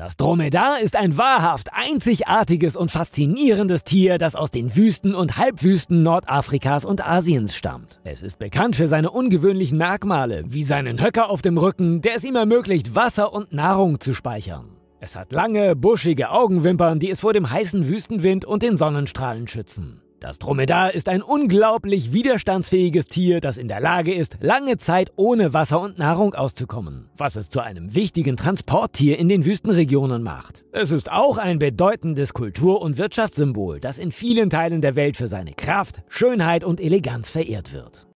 Das Dromedar ist ein wahrhaft einzigartiges und faszinierendes Tier, das aus den Wüsten und Halbwüsten Nordafrikas und Asiens stammt. Es ist bekannt für seine ungewöhnlichen Merkmale, wie seinen Höcker auf dem Rücken, der es ihm ermöglicht, Wasser und Nahrung zu speichern. Es hat lange, buschige Augenwimpern, die es vor dem heißen Wüstenwind und den Sonnenstrahlen schützen. Das Dromedar ist ein unglaublich widerstandsfähiges Tier, das in der Lage ist, lange Zeit ohne Wasser und Nahrung auszukommen, was es zu einem wichtigen Transporttier in den Wüstenregionen macht. Es ist auch ein bedeutendes Kultur- und Wirtschaftssymbol, das in vielen Teilen der Welt für seine Kraft, Schönheit und Eleganz verehrt wird.